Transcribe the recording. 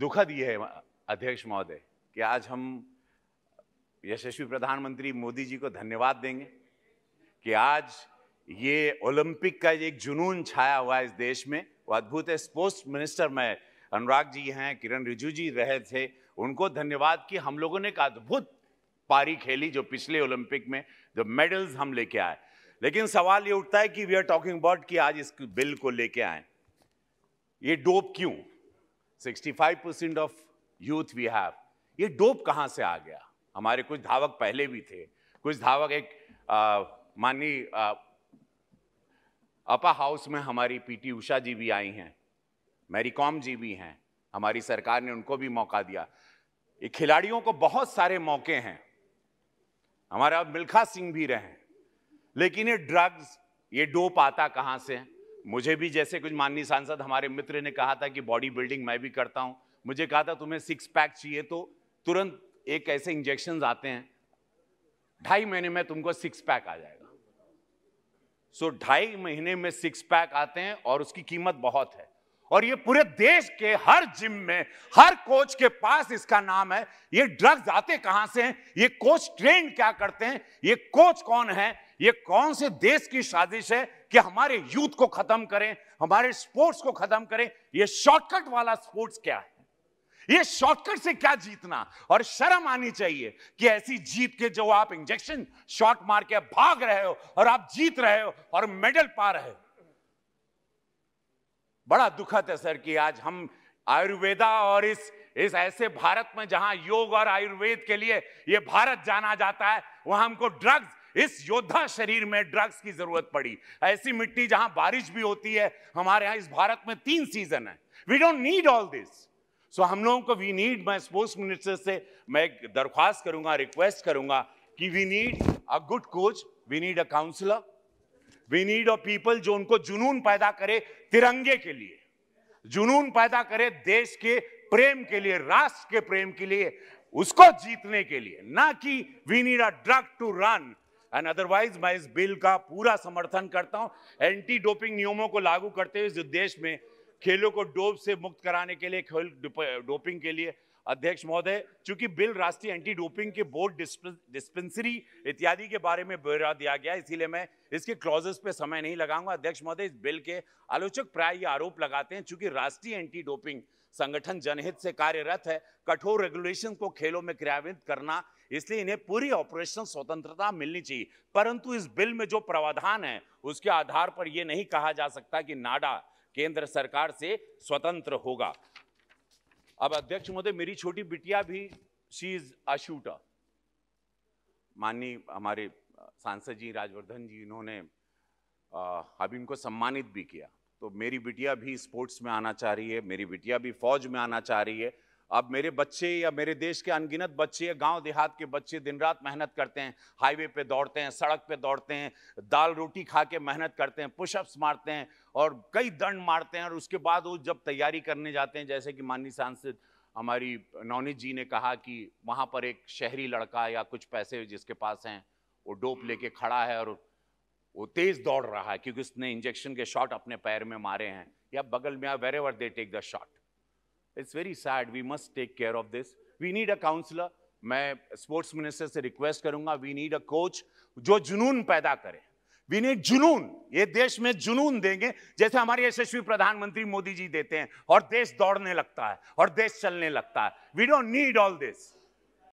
दुखद ये है अध्यक्ष महोदय कि आज हम यशस्वी प्रधानमंत्री मोदी जी को धन्यवाद देंगे कि आज ये ओलंपिक का एक जुनून छाया हुआ इस देश में वो अद्भुत है स्पोर्ट्स मिनिस्टर में अनुराग जी हैं किरण रिजू जी रहे थे उनको धन्यवाद कि हम लोगों ने एक अद्भुत पारी खेली जो पिछले ओलंपिक में जो मेडल्स हम लेके आए लेकिन सवाल ये उठता है कि वी आर टॉकिंग अबाउट कि आज इस बिल को लेके आए ये डोप क्यों 65 percent of youth we have ये डोप कहाँ से आ गया हमारे कुछ धावक पहले भी थे कुछ धावक एक माननीय अपा हाउस में हमारी पीटी उषा जी भी आई हैं मैरी कॉम जी भी हैं हमारी सरकार ने उनको भी मौका दिया ये खिलाड़ियों को बहुत सारे मौके हैं हमारा मिल्खा सिंह भी रहे लेकिन ये ड्रग्स ये डोप आता कहाँ से है मुझे भी जैसे कुछ माननीय सांसद हमारे मित्र ने कहा था कि बॉडी बिल्डिंग मैं भी करता हूँ मुझे कहा था तुम्हें सिक्स पैक चाहिए तो तुरंत एक ऐसे इंजेक्शन आते हैं ढाई महीने में तुमको सिक्स पैक आ जाएगा सो so, ढाई महीने में सिक्स पैक आते हैं और उसकी कीमत बहुत है और ये पूरे देश के हर जिम में हर कोच के पास इसका नाम है ये ड्रग्स आते कहां से हैं ये कोच ट्रेन क्या करते हैं ये कोच कौन है ये कौन से देश की साजिश है कि हमारे यूथ को खत्म करें हमारे स्पोर्ट्स को खत्म करें ये शॉर्टकट वाला स्पोर्ट्स क्या है ये शॉर्टकट से क्या जीतना और शर्म आनी चाहिए कि ऐसी जीत के जो आप इंजेक्शन शॉर्ट मार के भाग रहे हो और आप जीत रहे हो और मेडल पा रहे हो बड़ा दुखद है सर कि आज हम आयुर्वेदा और इस इस ऐसे भारत में जहां योग और आयुर्वेद के लिए ये भारत जाना जाता है वहां हमको ड्रग्स इस योद्धा शरीर में ड्रग्स की जरूरत पड़ी ऐसी मिट्टी जहां बारिश भी होती है हमारे यहां इस भारत में तीन सीजन है we don't need all this so हम लोगों को वी नीड मैं स्पोर्ट्स मिनिस्टर से मैं एक दरख्वास्त करूंगा रिक्वेस्ट करूंगा कि we need a good coach we need a counsellor we need a people जो उनको जुनून पैदा करे तिरंगे के लिए जुनून पैदा करे देश के प्रेम के लिए राष्ट्र के प्रेम के लिए उसको जीतने के लिए ना कि we need a drug to run and otherwise मैं इस बिल का पूरा समर्थन करता हूं एंटी डोपिंग नियमों को लागू करते हुए देश में खेलों को डोप से मुक्त कराने के लिए खेल डोपिंग के लिए अध्यक्ष महोदय चूंकि बिल राष्ट्रीय एंटी डोपिंग के बोर्ड डिस्पेंसरी इत्यादि के बारे में ब्यौरा दिया गया इसीलिए मैं इसके क्लॉजेस पे समय नहीं लगाऊंगा अध्यक्ष महोदय इस बिल के आलोचक प्राय ये आरोप लगाते हैं चूंकि राष्ट्रीय एंटी डोपिंग संगठन जनहित से कार्यरत है कठोर रेगुलेशन को खेलों में क्रियान्वित करना इसलिए इन्हें पूरी ऑपरेशन स्वतंत्रता मिलनी चाहिए परंतु इस बिल में जो प्रावधान है उसके आधार पर यह नहीं कहा जा सकता कि नाडा केंद्र सरकार से स्वतंत्र होगा अब अध्यक्ष महोदय मेरी छोटी बिटिया भी शी इज अशूटा माननीय हमारे सांसद जी राजवर्धन जी इन्होंने अब इनको सम्मानित भी किया तो मेरी बिटिया भी स्पोर्ट्स में आना चाह रही है मेरी बिटिया भी फौज में आना चाह रही है अब मेरे बच्चे या मेरे देश के अनगिनत बच्चे या गांव देहात के बच्चे दिन रात मेहनत करते हैं हाईवे पे दौड़ते हैं सड़क पे दौड़ते हैं दाल रोटी खा के मेहनत करते हैं पुशअप्स मारते हैं और कई दंड मारते हैं और उसके बाद वो जब तैयारी करने जाते हैं जैसे कि माननीय सांसद हमारी नौनी जी ने कहा कि वहाँ पर एक शहरी लड़का या कुछ पैसे जिसके पास हैं वो डोप हम्म। लेके खड़ा है और वो तेज़ दौड़ रहा है क्योंकि उसने इंजेक्शन के शॉट अपने पैर में मारे हैं या बगल में ah wherever they take the shot it's very sad we must take care of this we need a counsellor मैं स्पोर्ट्स मिनिस्टर से रिक्वेस्ट करूंगा वी नीड अ कोच जो जुनून पैदा करे वी नीड जुनून ये देश में जुनून देंगे जैसे हमारे यशस्वी प्रधानमंत्री मोदी जी देते हैं और देश दौड़ने लगता है और देश चलने लगता है we don't need all this